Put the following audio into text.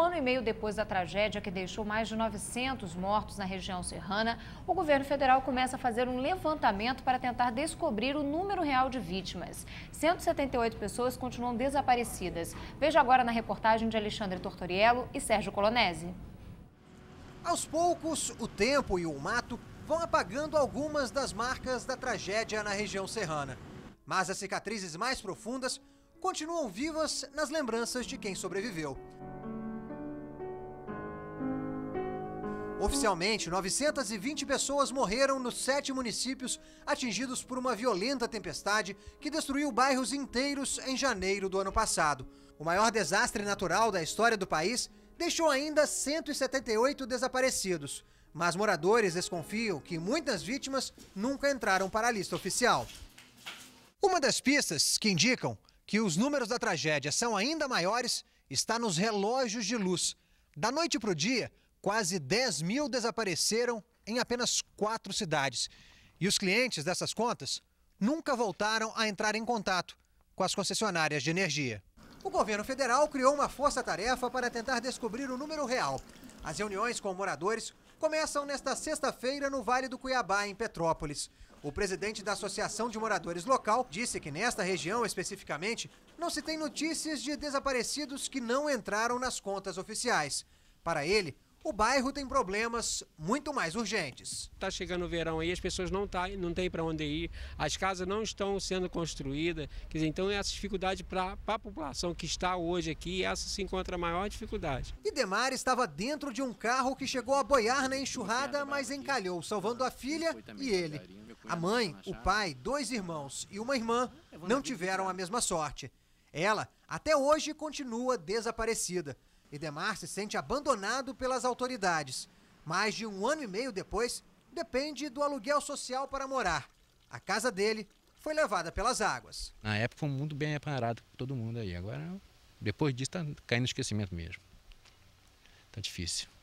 Um ano e meio depois da tragédia que deixou mais de 900 mortos na região serrana, o governo federal começa a fazer um levantamento para tentar descobrir o número real de vítimas. 178 pessoas continuam desaparecidas. Veja agora na reportagem de Alexandre Tortoriello e Sérgio Colonese. Aos poucos, o tempo e o mato vão apagando algumas das marcas da tragédia na região serrana. Mas as cicatrizes mais profundas continuam vivas nas lembranças de quem sobreviveu. Oficialmente, 920 pessoas morreram nos sete municípios atingidos por uma violenta tempestade que destruiu bairros inteiros em janeiro do ano passado. O maior desastre natural da história do país deixou ainda 178 desaparecidos, mas moradores desconfiam que muitas vítimas nunca entraram para a lista oficial. Uma das pistas que indicam que os números da tragédia são ainda maiores está nos relógios de luz. Da noite para o dia, Quase 10 mil desapareceram em apenas quatro cidades. E os clientes dessas contas nunca voltaram a entrar em contato com as concessionárias de energia. O governo federal criou uma força-tarefa para tentar descobrir o número real. As reuniões com moradores começam nesta sexta-feira no Vale do Cuiabá, em Petrópolis. O presidente da Associação de Moradores Local disse que nesta região especificamente não se tem notícias de desaparecidos que não entraram nas contas oficiais. Para ele, o bairro tem problemas muito mais urgentes. Está chegando o verão aí, as pessoas não, tá, não têm para onde ir, as casas não estão sendo construídas. Quer dizer, então é essa dificuldade para a população que está hoje aqui, essa se encontra a maior dificuldade. Idemar estava dentro de um carro que chegou a boiar na enxurrada, mas encalhou, salvando a filha e ele. A mãe, o pai, dois irmãos e uma irmã não tiveram a mesma sorte. Ela, até hoje, continua desaparecida. E Demar se sente abandonado pelas autoridades. Mais de um ano e meio depois, depende do aluguel social para morar. A casa dele foi levada pelas águas. Na época foi muito bem reparado por todo mundo aí. Agora, depois disso, está caindo no esquecimento mesmo. Está difícil.